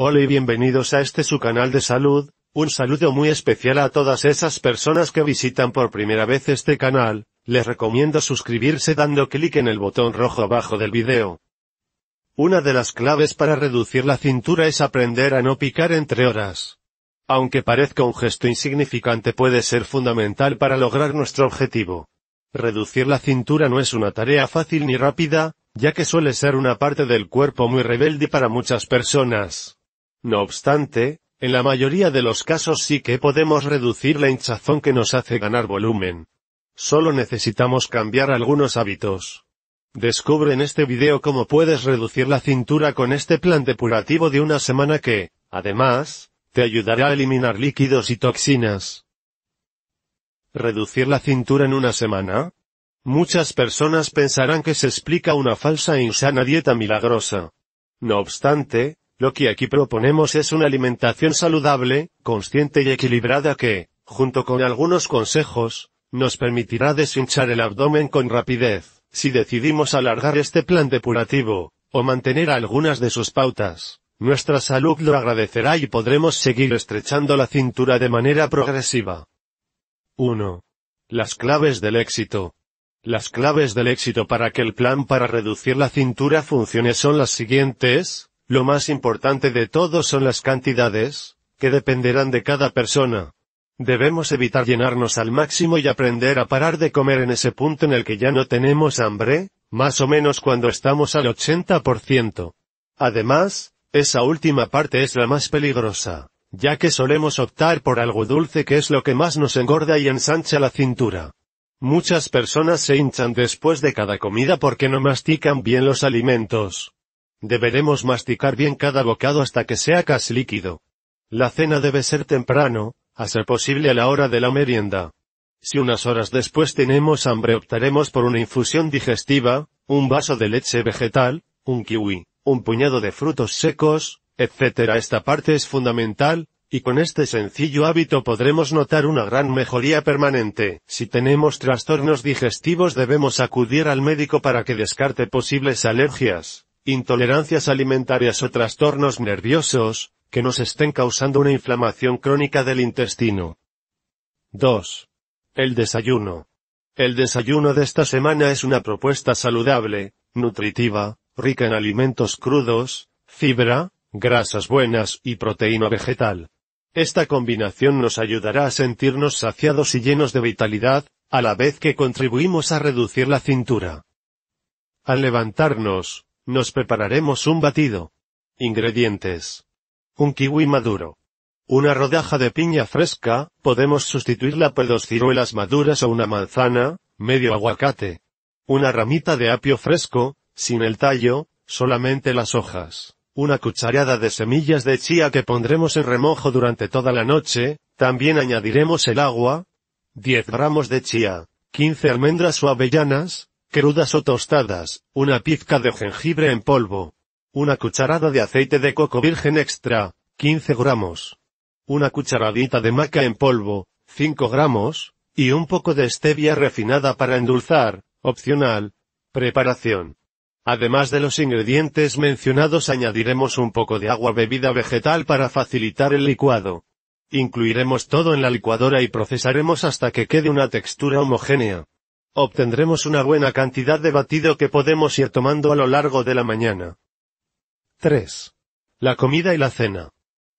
Hola y bienvenidos a este su canal de salud, un saludo muy especial a todas esas personas que visitan por primera vez este canal, les recomiendo suscribirse dando clic en el botón rojo abajo del video. Una de las claves para reducir la cintura es aprender a no picar entre horas. Aunque parezca un gesto insignificante puede ser fundamental para lograr nuestro objetivo. Reducir la cintura no es una tarea fácil ni rápida, ya que suele ser una parte del cuerpo muy rebelde para muchas personas. No obstante, en la mayoría de los casos sí que podemos reducir la hinchazón que nos hace ganar volumen. Solo necesitamos cambiar algunos hábitos. Descubre en este video cómo puedes reducir la cintura con este plan depurativo de una semana que, además, te ayudará a eliminar líquidos y toxinas. ¿Reducir la cintura en una semana? Muchas personas pensarán que se explica una falsa e insana dieta milagrosa. No obstante, lo que aquí proponemos es una alimentación saludable, consciente y equilibrada que, junto con algunos consejos, nos permitirá deshinchar el abdomen con rapidez, si decidimos alargar este plan depurativo, o mantener algunas de sus pautas. Nuestra salud lo agradecerá y podremos seguir estrechando la cintura de manera progresiva. 1. Las claves del éxito. Las claves del éxito para que el plan para reducir la cintura funcione son las siguientes, lo más importante de todo son las cantidades, que dependerán de cada persona. Debemos evitar llenarnos al máximo y aprender a parar de comer en ese punto en el que ya no tenemos hambre, más o menos cuando estamos al 80%. Además, esa última parte es la más peligrosa, ya que solemos optar por algo dulce que es lo que más nos engorda y ensancha la cintura. Muchas personas se hinchan después de cada comida porque no mastican bien los alimentos. Deberemos masticar bien cada bocado hasta que sea casi líquido. La cena debe ser temprano, a ser posible a la hora de la merienda. Si unas horas después tenemos hambre optaremos por una infusión digestiva, un vaso de leche vegetal, un kiwi, un puñado de frutos secos, etc. Esta parte es fundamental, y con este sencillo hábito podremos notar una gran mejoría permanente. Si tenemos trastornos digestivos debemos acudir al médico para que descarte posibles alergias intolerancias alimentarias o trastornos nerviosos, que nos estén causando una inflamación crónica del intestino. 2. El desayuno. El desayuno de esta semana es una propuesta saludable, nutritiva, rica en alimentos crudos, fibra, grasas buenas y proteína vegetal. Esta combinación nos ayudará a sentirnos saciados y llenos de vitalidad, a la vez que contribuimos a reducir la cintura. Al levantarnos, nos prepararemos un batido. Ingredientes. Un kiwi maduro. Una rodaja de piña fresca, podemos sustituirla por dos ciruelas maduras o una manzana, medio aguacate. Una ramita de apio fresco, sin el tallo, solamente las hojas. Una cucharada de semillas de chía que pondremos en remojo durante toda la noche, también añadiremos el agua. 10 gramos de chía, 15 almendras o avellanas, crudas o tostadas, una pizca de jengibre en polvo, una cucharada de aceite de coco virgen extra, 15 gramos, una cucharadita de maca en polvo, 5 gramos, y un poco de stevia refinada para endulzar, opcional. Preparación. Además de los ingredientes mencionados añadiremos un poco de agua bebida vegetal para facilitar el licuado. Incluiremos todo en la licuadora y procesaremos hasta que quede una textura homogénea. Obtendremos una buena cantidad de batido que podemos ir tomando a lo largo de la mañana. 3. La comida y la cena.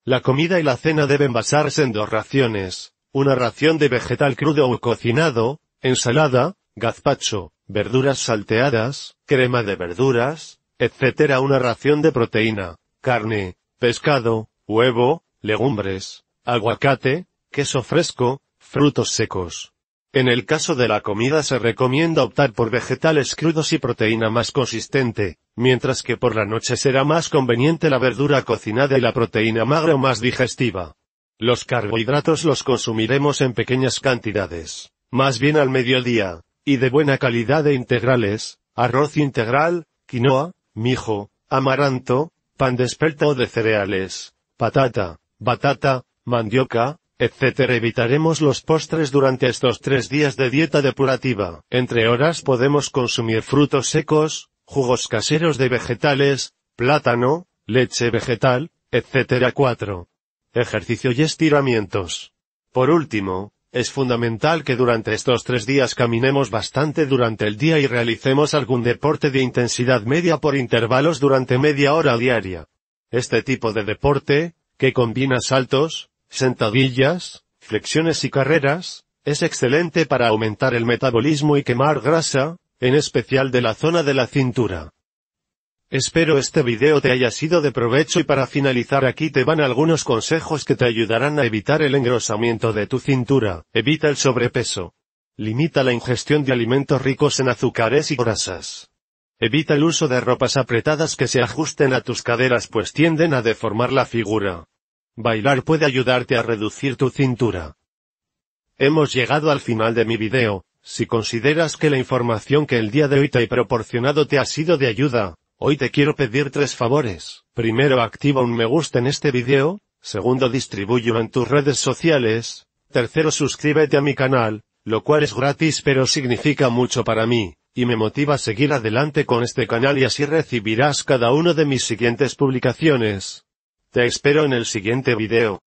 La comida y la cena deben basarse en dos raciones, una ración de vegetal crudo o cocinado, ensalada, gazpacho, verduras salteadas, crema de verduras, etc. Una ración de proteína, carne, pescado, huevo, legumbres, aguacate, queso fresco, frutos secos, en el caso de la comida se recomienda optar por vegetales crudos y proteína más consistente, mientras que por la noche será más conveniente la verdura cocinada y la proteína magra o más digestiva. Los carbohidratos los consumiremos en pequeñas cantidades, más bien al mediodía, y de buena calidad de integrales, arroz integral, quinoa, mijo, amaranto, pan de espelta o de cereales, patata, batata, mandioca, etc. Evitaremos los postres durante estos tres días de dieta depurativa. Entre horas podemos consumir frutos secos, jugos caseros de vegetales, plátano, leche vegetal, etc. 4. Ejercicio y estiramientos. Por último, es fundamental que durante estos tres días caminemos bastante durante el día y realicemos algún deporte de intensidad media por intervalos durante media hora diaria. Este tipo de deporte, que combina saltos, sentadillas, flexiones y carreras, es excelente para aumentar el metabolismo y quemar grasa, en especial de la zona de la cintura. Espero este video te haya sido de provecho y para finalizar aquí te van algunos consejos que te ayudarán a evitar el engrosamiento de tu cintura, evita el sobrepeso. Limita la ingestión de alimentos ricos en azúcares y grasas. Evita el uso de ropas apretadas que se ajusten a tus caderas pues tienden a deformar la figura. Bailar puede ayudarte a reducir tu cintura. Hemos llegado al final de mi video, si consideras que la información que el día de hoy te he proporcionado te ha sido de ayuda, hoy te quiero pedir tres favores. Primero activa un me gusta en este video, segundo distribuyo en tus redes sociales, tercero suscríbete a mi canal, lo cual es gratis pero significa mucho para mí, y me motiva a seguir adelante con este canal y así recibirás cada uno de mis siguientes publicaciones. Te espero en el siguiente video.